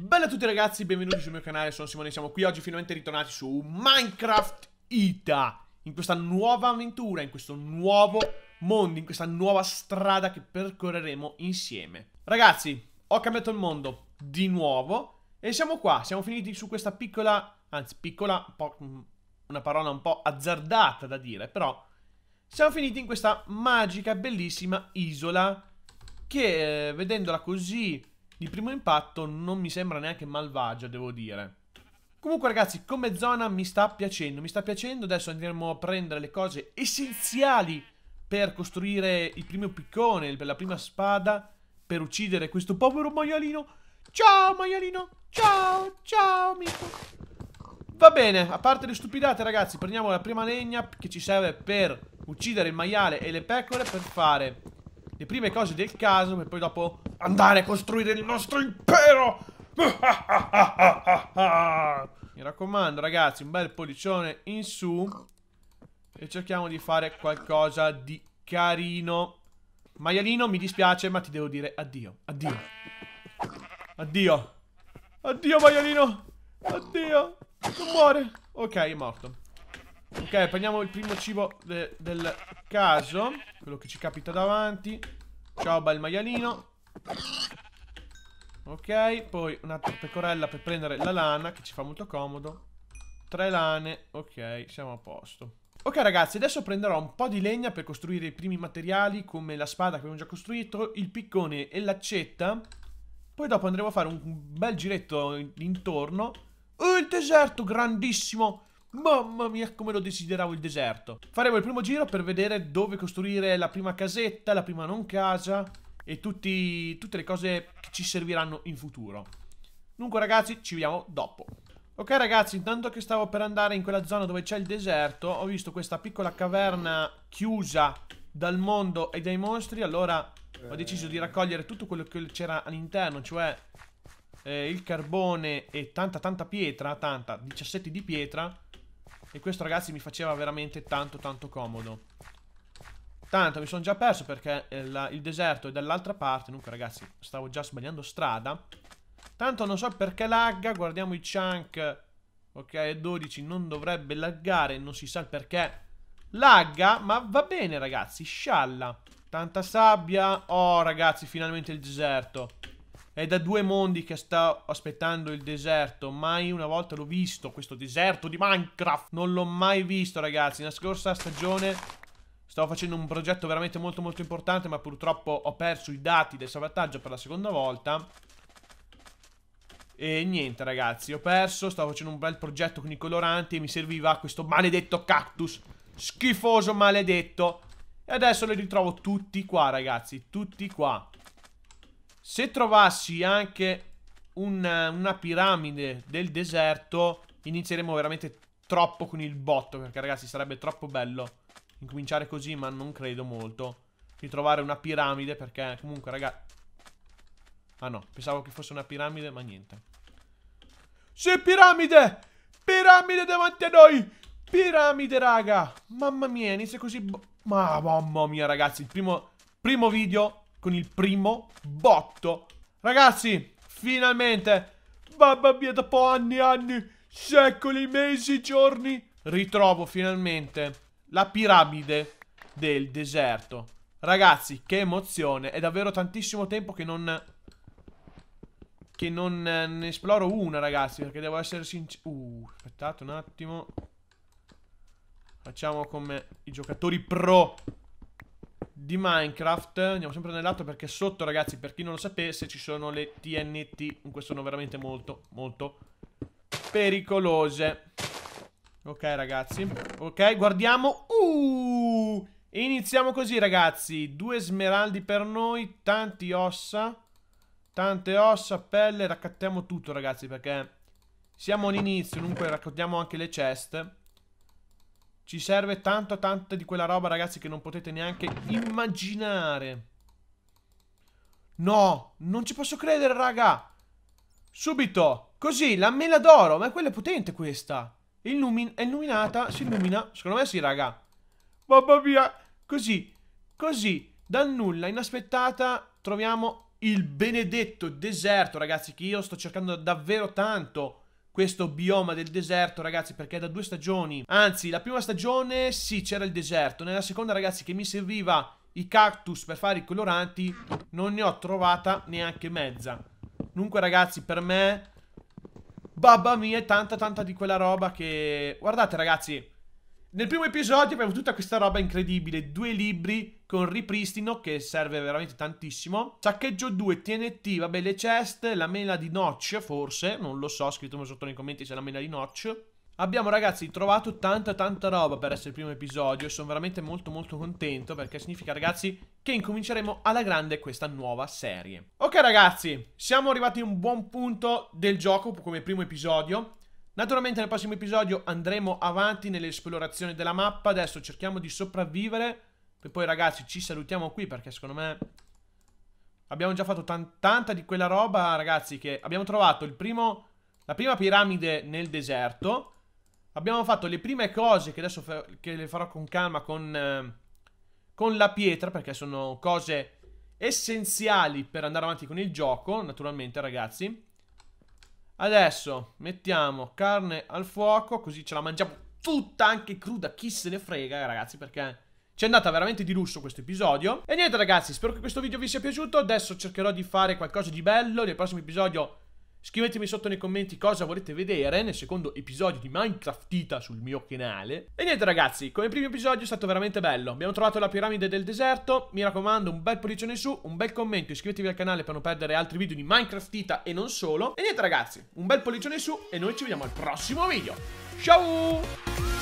Bella a tutti ragazzi, benvenuti sul mio canale, sono Simone e siamo qui oggi finalmente ritornati su Minecraft Ita In questa nuova avventura, in questo nuovo mondo, in questa nuova strada che percorreremo insieme Ragazzi, ho cambiato il mondo di nuovo e siamo qua, siamo finiti su questa piccola, anzi piccola, un mm, una parola un po' azzardata da dire Però siamo finiti in questa magica, bellissima isola che eh, vedendola così di primo impatto non mi sembra neanche malvagia, devo dire. Comunque ragazzi, come zona mi sta piacendo, mi sta piacendo. Adesso andremo a prendere le cose essenziali per costruire il primo piccone, per la prima spada, per uccidere questo povero maialino. Ciao maialino, ciao, ciao amico. Va bene, a parte le stupidate ragazzi, prendiamo la prima legna che ci serve per uccidere il maiale e le pecore per fare le prime cose del caso per poi dopo andare a costruire il nostro impero. Mi raccomando ragazzi, un bel pollicione in su e cerchiamo di fare qualcosa di carino. Maialino, mi dispiace, ma ti devo dire addio. Addio. Addio. Addio, maialino. Addio. Non muore. Ok, è morto. Ok, prendiamo il primo cibo de del caso. Quello che ci capita davanti. Ciao, bel maialino. Ok, poi un'altra pecorella per prendere la lana, che ci fa molto comodo. Tre lane, ok, siamo a posto. Ok ragazzi, adesso prenderò un po' di legna per costruire i primi materiali, come la spada che abbiamo già costruito, il piccone e l'accetta. Poi dopo andremo a fare un bel giretto intorno. Oh, il deserto grandissimo! Mamma mia come lo desideravo il deserto Faremo il primo giro per vedere dove costruire la prima casetta, la prima non casa E tutti, tutte le cose che ci serviranno in futuro Dunque ragazzi ci vediamo dopo Ok ragazzi, intanto che stavo per andare in quella zona dove c'è il deserto, ho visto questa piccola caverna chiusa dal mondo e dai mostri, allora ho deciso di raccogliere tutto quello che c'era all'interno, cioè eh, il carbone e tanta tanta pietra, tanta, 17 di pietra, e questo ragazzi mi faceva veramente tanto tanto comodo Tanto mi sono già perso perché il, eh, il deserto è dall'altra parte Dunque ragazzi stavo già sbagliando strada Tanto non so perché lagga Guardiamo i chunk Ok 12 non dovrebbe laggare Non si sa il perché Lagga ma va bene ragazzi Scialla Tanta sabbia Oh ragazzi finalmente il deserto è da due mondi che sta aspettando il deserto. Mai una volta l'ho visto, questo deserto di Minecraft. Non l'ho mai visto, ragazzi. Nella scorsa stagione stavo facendo un progetto veramente molto molto importante, ma purtroppo ho perso i dati del salvataggio per la seconda volta. E niente, ragazzi, ho perso. Stavo facendo un bel progetto con i coloranti e mi serviva questo maledetto cactus. Schifoso maledetto. E adesso li ritrovo tutti qua, ragazzi. Tutti qua. Se trovassi anche una, una piramide del deserto, inizieremo veramente troppo con il botto. Perché, ragazzi, sarebbe troppo bello incominciare così, ma non credo molto. Di trovare una piramide, perché comunque, ragazzi... Ah no, pensavo che fosse una piramide, ma niente. Sì, piramide! Piramide davanti a noi! Piramide, raga! Mamma mia, inizia così... Ma mamma mia, ragazzi, il primo, primo video con il primo botto. Ragazzi, finalmente, mamma mia, dopo anni, anni, secoli, mesi, giorni, ritrovo finalmente la piramide del deserto. Ragazzi, che emozione, è davvero tantissimo tempo che non... Che non eh, ne esploro una, ragazzi, perché devo essere sincero... Uh, aspettate un attimo. Facciamo come i giocatori pro di Minecraft. Andiamo sempre nell'altro perché sotto, ragazzi, per chi non lo sapesse, ci sono le TNT. Queste sono veramente molto, molto pericolose. Ok, ragazzi. Ok, guardiamo. Uh! Iniziamo così, ragazzi. Due smeraldi per noi, tanti ossa. Tante ossa, pelle, raccattiamo tutto, ragazzi, perché siamo all'inizio, dunque raccogliamo anche le ceste. Ci serve tanto tanto di quella roba ragazzi che non potete neanche immaginare No, non ci posso credere raga Subito, così, la mela d'oro Ma quella è potente questa Illumi È illuminata, si illumina Secondo me sì raga Mamma mia, così, così Dal nulla, inaspettata Troviamo il benedetto deserto ragazzi Che io sto cercando davvero tanto questo bioma del deserto, ragazzi, perché da due stagioni, anzi, la prima stagione sì, c'era il deserto, nella seconda, ragazzi, che mi serviva i cactus per fare i coloranti, non ne ho trovata neanche mezza. Dunque, ragazzi, per me, babba mia, è tanta, tanta di quella roba che... Guardate, ragazzi, nel primo episodio abbiamo tutta questa roba incredibile, due libri con ripristino che serve veramente tantissimo, saccheggio 2, TNT, vabbè le chest, la mela di Notch forse, non lo so, scrivetemi sotto nei commenti se è la mela di Notch. Abbiamo ragazzi trovato tanta tanta roba per essere il primo episodio e sono veramente molto molto contento perché significa ragazzi che incominceremo alla grande questa nuova serie. Ok ragazzi, siamo arrivati a un buon punto del gioco come primo episodio Naturalmente nel prossimo episodio andremo avanti nell'esplorazione della mappa, adesso cerchiamo di sopravvivere, e poi ragazzi ci salutiamo qui perché secondo me abbiamo già fatto tanta di quella roba, ragazzi, che abbiamo trovato primo, la prima piramide nel deserto, abbiamo fatto le prime cose che adesso che le farò con calma con, eh, con la pietra perché sono cose essenziali per andare avanti con il gioco, naturalmente ragazzi. Adesso mettiamo carne al fuoco, così ce la mangiamo tutta, anche cruda, chi se ne frega, eh, ragazzi, perché... Ci è andata veramente di lusso questo episodio. E niente ragazzi, spero che questo video vi sia piaciuto. Adesso cercherò di fare qualcosa di bello. Nel prossimo episodio Scrivetemi sotto nei commenti cosa volete vedere nel secondo episodio di Minecraftita sul mio canale. E niente ragazzi, come primo episodio è stato veramente bello. Abbiamo trovato la piramide del deserto, mi raccomando un bel pollicione su, un bel commento, iscrivetevi al canale per non perdere altri video di Minecraftita e non solo. E niente ragazzi, un bel pollicione su e noi ci vediamo al prossimo video. Ciao!